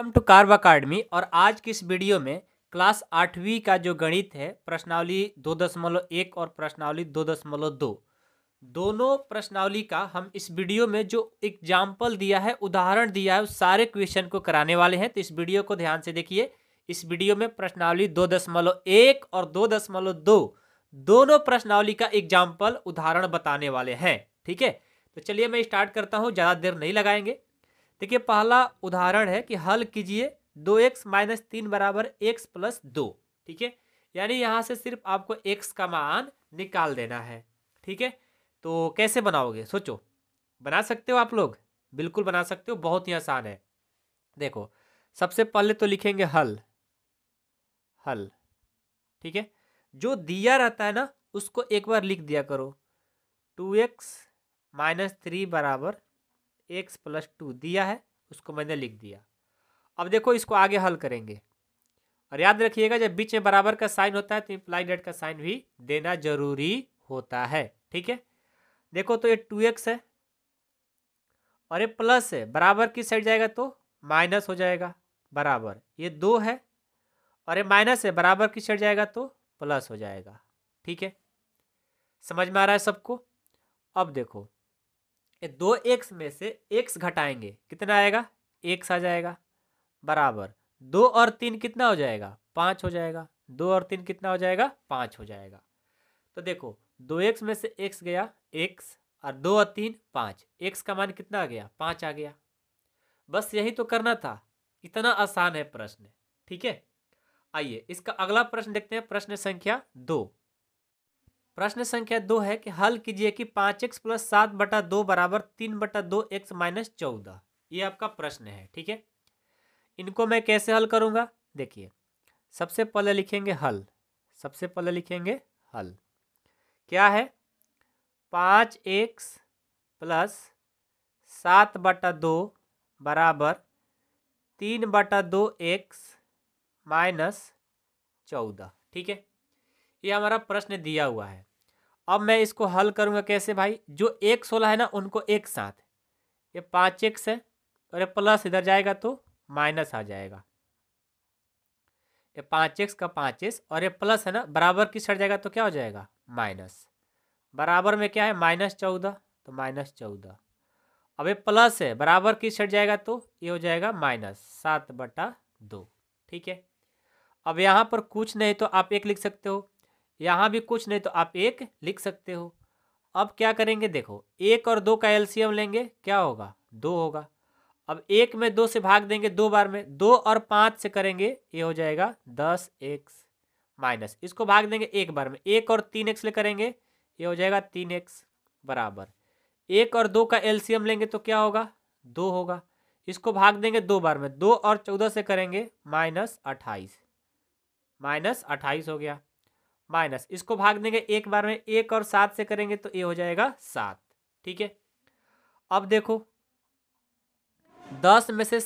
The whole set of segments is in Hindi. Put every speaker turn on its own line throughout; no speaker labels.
वेलकम टू कार्व अकाडमी और आज की इस वीडियो में क्लास आठवीं का जो गणित है प्रश्नावली दो दशमलव एक और प्रश्नावली दो दशमलव दो दोनों प्रश्नावली का हम इस वीडियो में जो एग्जाम्पल दिया है उदाहरण दिया है उस सारे क्वेश्चन को कराने वाले हैं तो इस वीडियो को ध्यान से देखिए इस वीडियो में प्रश्नावली दो दशमलव एक और दो दशमलव दो दोनों प्रश्नावली का एग्जाम्पल उदाहरण बताने वाले हैं ठीक है तो चलिए मैं स्टार्ट करता हूँ ज़्यादा देर नहीं लगाएंगे देखिए पहला उदाहरण है कि हल कीजिए दो एक्स माइनस तीन बराबर एक्स प्लस दो ठीक है यानी यहाँ से सिर्फ आपको एक्स का मान निकाल देना है ठीक है तो कैसे बनाओगे सोचो बना सकते हो आप लोग बिल्कुल बना सकते हो बहुत ही आसान है देखो सबसे पहले तो लिखेंगे हल हल ठीक है जो दिया रहता है ना उसको एक बार लिख दिया करो टू एक्स माइनस थ्री बराबर एक्स प्लस टू दिया है उसको मैंने लिख दिया अब देखो इसको आगे हल करेंगे और याद रखिएगा जब बीच में बराबर का साइन होता है तो इम्प्लाई डेट का साइन भी देना जरूरी होता है ठीक है देखो तो ये टू एक्स है और ये प्लस है बराबर की साइड जाएगा तो माइनस हो जाएगा बराबर ये दो है और ये माइनस है बराबर की साइड जाएगा तो प्लस हो जाएगा ठीक है समझ में आ रहा है सबको अब देखो ये दो एक्स में से एक्स घटाएंगे कितना आएगा एक्स आ जाएगा बराबर दो और तीन कितना हो जाएगा पाँच हो जाएगा दो और तीन कितना हो जाएगा पाँच हो जाएगा तो देखो दो एक्स में से एक्स गया एक्स और दो और तीन पाँच एक्स का मान कितना आ गया पाँच आ गया बस यही तो करना था इतना आसान है प्रश्न ठीक है आइए इसका अगला प्रश्न देखते हैं प्रश्न संख्या दो प्रश्न संख्या दो है कि हल कीजिए कि पाँच एक्स प्लस सात बटा दो बराबर तीन बटा दो एक्स माइनस चौदह ये आपका प्रश्न है ठीक है इनको मैं कैसे हल करूँगा देखिए सबसे पहले लिखेंगे हल सबसे पहले लिखेंगे हल क्या है पाँच एक्स प्लस सात बटा दो बराबर तीन बटा दो एक्स माइनस चौदह ठीक है ये हमारा प्रश्न दिया हुआ है अब मैं इसको हल करूँगा कैसे भाई जो एक सोलह है ना उनको एक साथ ये पाँच एक्स है और ये प्लस इधर जाएगा तो माइनस आ जाएगा ये पाँच एक्स का पाँच एक्स और ये प्लस है ना बराबर किस हट जाएगा तो क्या हो जाएगा माइनस बराबर में क्या है माइनस चौदह तो माइनस चौदह अब ये प्लस है बराबर किस छट जाएगा तो ये हो जाएगा माइनस सात बटा दो ठीक है अब यहाँ पर कुछ नहीं तो आप एक लिख सकते हो यहाँ भी कुछ नहीं तो आप एक लिख सकते हो अब क्या करेंगे देखो एक और दो का एल्सियम लेंगे क्या होगा दो होगा अब एक में दो से भाग देंगे दो बार में दो और पाँच से करेंगे ये हो जाएगा दस एक्स माइनस इसको भाग देंगे एक बार में एक और तीन एक्स ले करेंगे ये हो जाएगा तीन एक्स बराबर एक और दो का एल्सियम लेंगे तो क्या होगा दो होगा इसको भाग देंगे दो बार में दो और चौदह से करेंगे माइनस अट्ठाईस माइनस अट्ठाईस हो गया माइनस इसको भाग देंगे एक बार में एक और सात से करेंगे तो ये हो जाएगा सात ठीक है अब देखो दस में से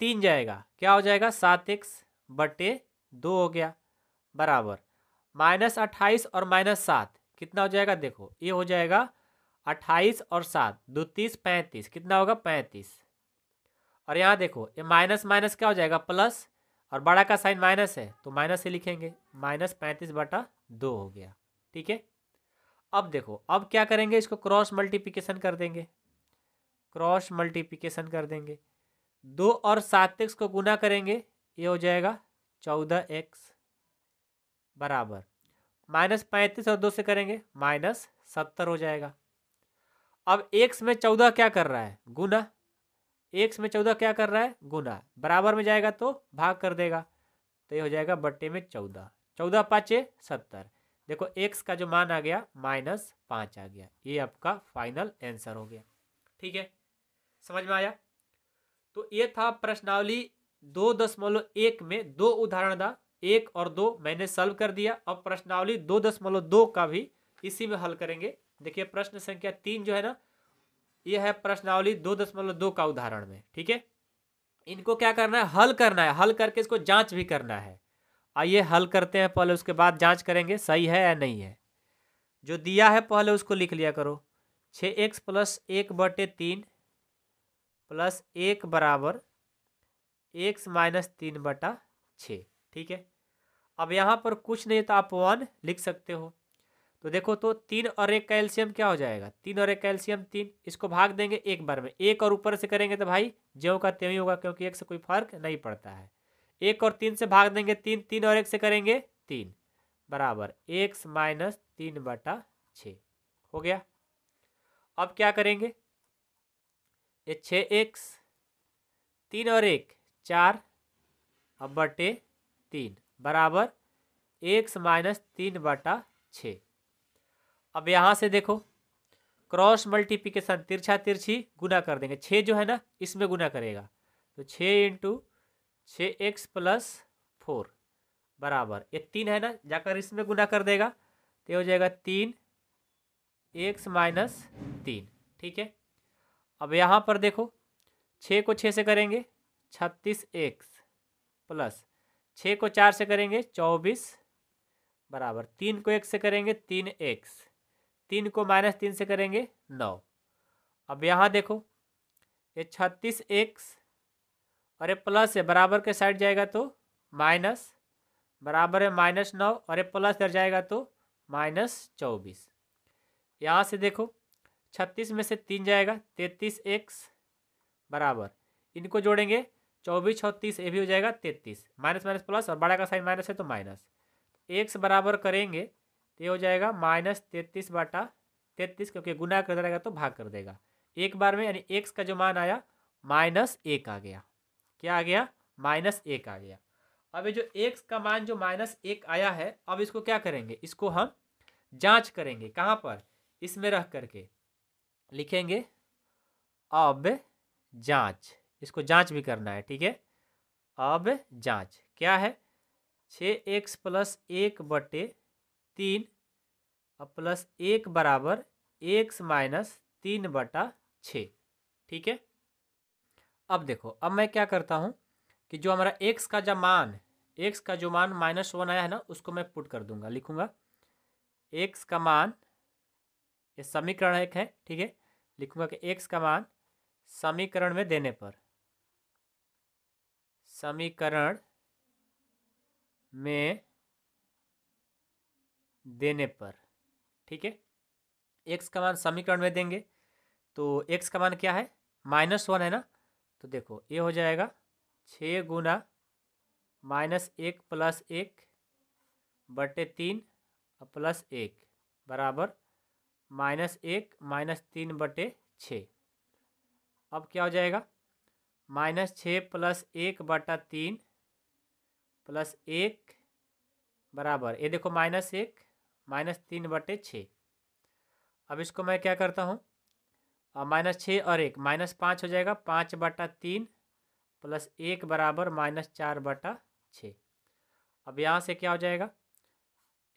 तीन जाएगा क्या हो जाएगा सात एक्स बटे दो हो गया बराबर माइनस अट्ठाईस और माइनस सात कितना हो जाएगा देखो ये हो जाएगा अट्ठाईस और सात दो तीस पैंतीस कितना होगा पैंतीस और यहाँ देखो ये माइनस माइनस क्या हो जाएगा प्लस और बड़ा का साइन माइनस है तो माइनस से लिखेंगे माइनस पैंतीस बटा
दो हो गया
ठीक है अब देखो अब क्या करेंगे इसको क्रॉस मल्टीप्लिकेशन कर देंगे क्रॉस मल्टीप्लिकेशन कर देंगे दो और सात एक्स को गुना करेंगे ये हो जाएगा चौदह एक्स बराबर माइनस पैंतीस और दो से करेंगे माइनस सत्तर हो जाएगा अब एक्स में चौदह क्या कर रहा है गुना एक्स में चौदह क्या कर रहा है गुना बराबर में जाएगा तो भाग कर देगा तो ये हो जाएगा बट्टे में चौदह चौदह पाँचे सत्तर देखो एक्स का जो मान आ गया माइनस पाँच आ गया ये आपका फाइनल आंसर हो गया ठीक है समझ में आया तो ये था प्रश्नावली दो दशमलव एक में दो उदाहरण था एक और दो मैंने सल्व कर दिया अब प्रश्नावली दो दशमलव दो का भी इसी में हल करेंगे देखिए प्रश्न संख्या तीन जो है ना ये है प्रश्नावली दो दशमलव दो का उदाहरण में ठीक है इनको क्या करना है हल करना है हल करके इसको जांच भी करना है आइए हल करते हैं पहले उसके बाद जांच करेंगे सही है या नहीं है जो दिया है पहले उसको लिख लिया करो छः एक्स प्लस एक बटे तीन प्लस एक बराबर एक्स माइनस तीन बटा छः ठीक है अब यहाँ पर कुछ नहीं तो आप वन लिख सकते हो तो देखो तो तीन और एक कैल्शियम क्या हो जाएगा तीन और एक कैल्शियम तीन इसको भाग देंगे एक बार में एक और ऊपर से करेंगे तो भाई ज्यों का त्यों ही होगा क्योंकि एक से कोई फर्क नहीं पड़ता है एक और तीन से भाग देंगे तीन तीन और एक से करेंगे तीन बराबर एक माइनस तीन बटा छ हो गया अब क्या करेंगे ये छ एक्स तीन और एक चार अब बटे तीन बराबर एक माइनस तीन बटा छ अब यहाँ से देखो क्रॉस मल्टीप्लिकेशन तिरछा तिरछी गुना कर देंगे छः जो है ना इसमें गुना करेगा तो छः इंटू छः एक्स प्लस फोर बराबर ये तीन है ना जाकर इसमें गुना कर देगा तो हो जाएगा तीन एक्स माइनस तीन ठीक है अब यहाँ पर देखो छः को छः से करेंगे छत्तीस एक्स प्लस छः को चार से करेंगे चौबीस बराबर तीन को एक से करेंगे तीन एक्स तीन को माइनस तीन से करेंगे नौ अब यहाँ देखो ये छत्तीस एक्स और ये प्लस है बराबर के साइड जाएगा तो माइनस बराबर है माइनस नौ और ये प्लस इधर जाएगा तो माइनस चौबीस यहाँ से देखो छत्तीस में से तीन जाएगा तैतीस एक्स बराबर इनको जोड़ेंगे चौबीस छत्तीस ये भी हो जाएगा तैतीस माइनस माइनस प्लस और बड़ा का साइन माइनस है तो माइनस एक्स बराबर करेंगे तो ये हो जाएगा माइनस तैतीस बाटा तैतीस क्योंकि गुना कर देगा तो भाग कर देगा एक बार में यानी एक्स का जो मान आया माइनस एक आ गया क्या आ गया माइनस एक आ गया अब ये जो एक्स का मान जो माइनस एक आया है अब इसको क्या करेंगे इसको हम जांच करेंगे कहाँ पर इसमें रह करके लिखेंगे अब जांच इसको जांच भी करना है ठीक है अब जांच क्या है छः एक्स प्लस एक बटे तीन अब प्लस एक बराबर एक्स माइनस तीन बटा छ ठीक है अब देखो अब मैं क्या करता हूँ कि जो हमारा एक्स का जो मान एक्स का जो मान माइनस वन आया है ना उसको मैं पुट कर दूंगा लिखूंगा एक्स का मान ये समीकरण एक है ठीक है लिखूंगा कि एक्स का मान समीकरण में देने पर समीकरण में देने पर ठीक है एक्स का मान समीकरण में देंगे तो एक्स का मान क्या है माइनस वन है ना तो देखो ये हो जाएगा छः गुना माइनस एक प्लस एक बटे तीन प्लस एक बराबर माइनस एक माइनस तीन बटे छ अब क्या हो जाएगा माइनस छः प्लस एक बटा तीन प्लस एक बराबर ये देखो माइनस एक माइनस तीन बटे छ अब इसको मैं क्या करता हूँ माइनस छः और एक माइनस पाँच हो जाएगा पाँच बटा तीन प्लस एक बराबर माइनस चार बटा छ अब यहाँ से क्या हो जाएगा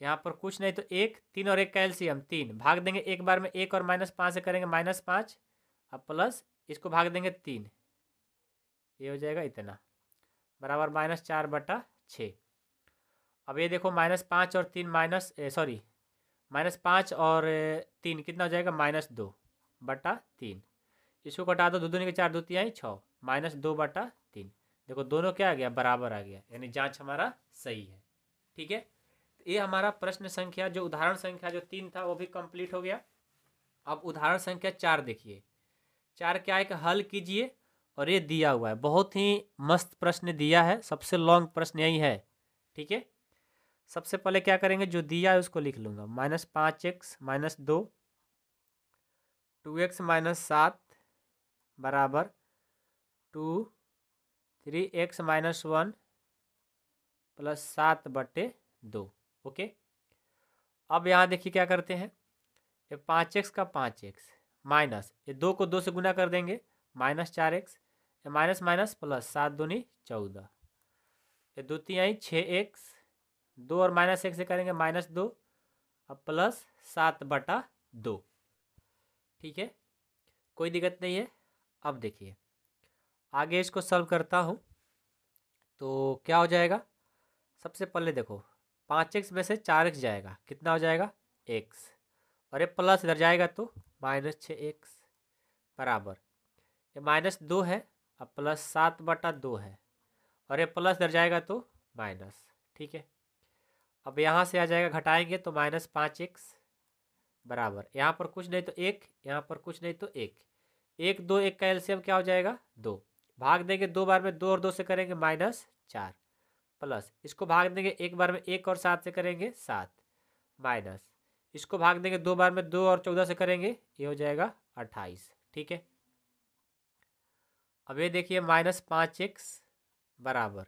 यहाँ पर कुछ नहीं तो एक तीन और एक कैल्शियम तीन भाग देंगे एक बार में एक और माइनस पाँच से करेंगे माइनस पाँच अब प्लस इसको भाग देंगे तीन ये हो जाएगा इतना बराबर माइनस चार बटा छ अब ये देखो माइनस पाँच और तीन माइनस सॉरी माइनस पाँच और तीन कितना हो जाएगा माइनस दो बटा तीन इसको कटा दो दो दूनी के चार दूती आई छः माइनस दो बटा तीन देखो दोनों क्या आ गया बराबर आ गया यानी जांच हमारा सही है ठीक है तो ये हमारा प्रश्न संख्या जो उदाहरण संख्या जो तीन था वो भी कंप्लीट हो गया अब उदाहरण संख्या चार देखिए चार क्या है कि हल कीजिए और ये दिया हुआ है बहुत ही मस्त प्रश्न दिया है सबसे लॉन्ग प्रश्न यही है ठीक है सबसे पहले क्या करेंगे जो दिया है उसको लिख लूँगा माइनस पाँच एक्स माइनस दो टू एक्स माइनस सात बराबर two three x minus one plus सात बटे दो ओके अब यहाँ देखिए क्या करते हैं ये पाँच एक्स का पाँच एक्स माइनस ये दो को दो से गुना कर देंगे माइनस चार एक्स ये माइनस माइनस प्लस सात दूनी चौदह ये दो आई छः एक्स दो और माइनस एक से करेंगे माइनस दो अब प्लस सात बटा दो ठीक है कोई दिक्कत नहीं है अब देखिए आगे इसको सॉल्व करता हूँ तो क्या हो जाएगा सबसे पहले देखो पाँच एक्स में से चार एक्स जाएगा कितना हो जाएगा एक्स और ये प्लस इधर जाएगा तो माइनस छः एक्स बराबर ये माइनस दो है अब प्लस सात बटा दो है और ये प्लस इधर जाएगा तो माइनस ठीक है अब यहाँ से आ जाएगा घटाएंगे तो माइनस पाँच एक्स बराबर यहाँ पर कुछ नहीं तो एक यहाँ पर कुछ नहीं तो एक एक दो एक का एल्सियम क्या हो जाएगा दो भाग देंगे दो बार में दो और दो से करेंगे माइनस चार प्लस इसको भाग देंगे एक बार में एक और सात से करेंगे सात माइनस इसको भाग देंगे दो बार में दो और चौदह से करेंगे ये हो जाएगा अट्ठाईस ठीक है अब ये देखिए माइनस पाँच एक्स बराबर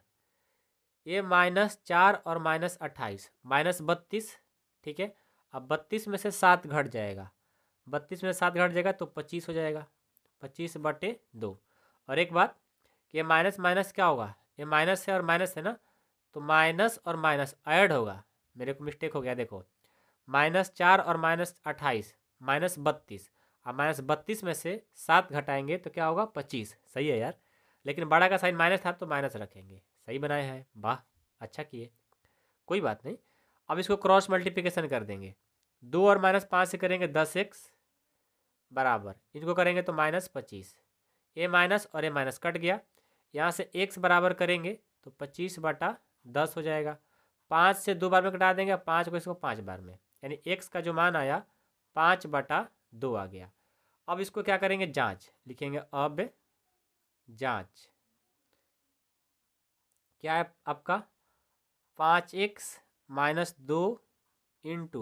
ये माइनस चार और माइनस अट्ठाईस माइनस बत्तीस ठीक है अब बत्तीस में से सात घट जाएगा बत्तीस में सात घट जाएगा तो पच्चीस हो जाएगा पच्चीस बटे दो और एक बात कि ये माइनस माइनस क्या होगा ये माइनस है और माइनस है ना तो माइनस और माइनस ऐड होगा मेरे को मिस्टेक हो गया देखो माइनस चार और माइनस अट्ठाईस माइनस बत्तीस अब माइनस बत्तीस में से सात घटाएंगे तो क्या होगा पच्चीस सही है यार लेकिन बड़ा का साइन माइनस था तो माइनस रखेंगे सही बनाए हैं वाह अच्छा किए कोई बात नहीं अब इसको क्रॉस मल्टीप्लिकेशन कर देंगे दो और माइनस पाँच से करेंगे दस एक्स बराबर इनको करेंगे तो माइनस पच्चीस ए माइनस और ए माइनस कट गया यहाँ से एक्स बराबर करेंगे तो पच्चीस बटा दस हो जाएगा पाँच से दो बार में कटा देंगे पाँच को इसको पाँच बार में यानी एक्स का जो मान आया पाँच बटा दो आ गया अब इसको क्या करेंगे जाँच लिखेंगे अब जाँच क्या है आपका पाँच एक्स माइनस दो इंटू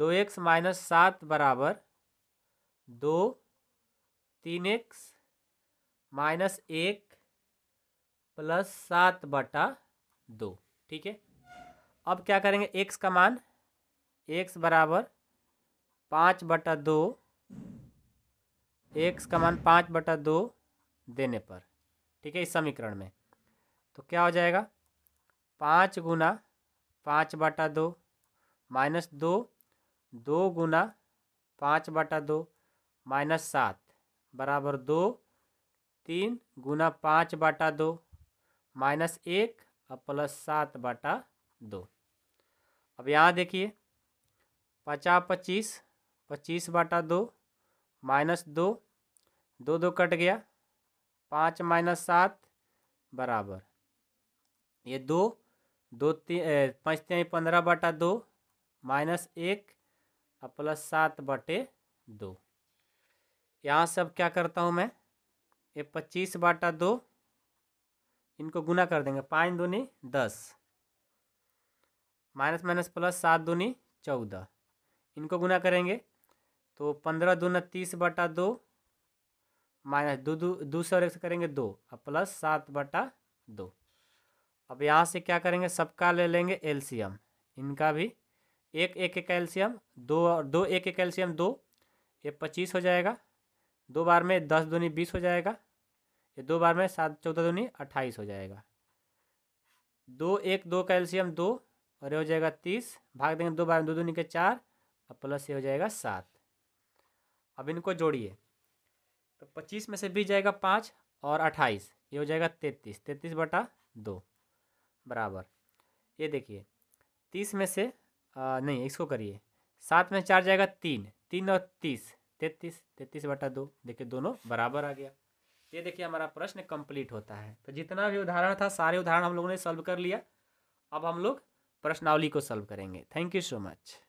दो एक्स माइनस सात बराबर दो तीन एक्स माइनस एक प्लस सात बटा दो ठीक है अब क्या करेंगे एक्स का मान एक्स बराबर पाँच बटा दो एक्स का मान पाँच बटा दो देने पर ठीक है इस समीकरण में तो क्या हो जाएगा पाँच गुना पाँच बटा दो माइनस दो दो गुना पाँच बटा दो माइनस सात बराबर दो तीन गुना पाँच बटा दो माइनस एक और प्लस सात बटा दो अब यहाँ देखिए पचास पच्चीस पच्चीस बटा दो माइनस दो दो दो कट गया पाँच माइनस सात बराबर ये दो दो तीन पाँच तिहाई पंद्रह बटा दो माइनस एक और प्लस सात बटे दो यहाँ से अब क्या करता हूँ मैं ये पच्चीस बटा दो इनको गुना कर देंगे पाँच दूनी दस माइनस माइनस प्लस सात दूनी चौदह इनको गुना करेंगे तो पंद्रह दूना तीस बटा दो माइनस दो दो एक करेंगे दो और प्लस सात बटा दो अब यहाँ से क्या करेंगे सबका ले लेंगे एल्शियम इनका भी एक एक एक एलसीएम दो और दो एक एक एलसीएम दो ये पच्चीस हो जाएगा दो बार में दस दूनी बीस हो जाएगा ये दो बार में सात चौदह दूनी अट्ठाईस हो जाएगा दो एक दो का दो और ये हो जाएगा तीस भाग देंगे दो बार में दो दूनी के चार और प्लस ये हो जाएगा सात अब इनको जोड़िए तो पच्चीस में से बीस जाएगा पाँच और अट्ठाईस ये हो जाएगा तैतीस तैतीस बटा दो बराबर ये देखिए तीस में से आ, नहीं इसको करिए सात में चार जाएगा तीन तीन और तीस तैतीस तैतीस बटा दो देखिए दोनों बराबर आ गया ये देखिए हमारा प्रश्न कंप्लीट होता है तो जितना भी उदाहरण था सारे उदाहरण हम लोगों ने सॉल्व कर लिया अब हम लोग प्रश्नावली को सॉल्व करेंगे थैंक यू सो मच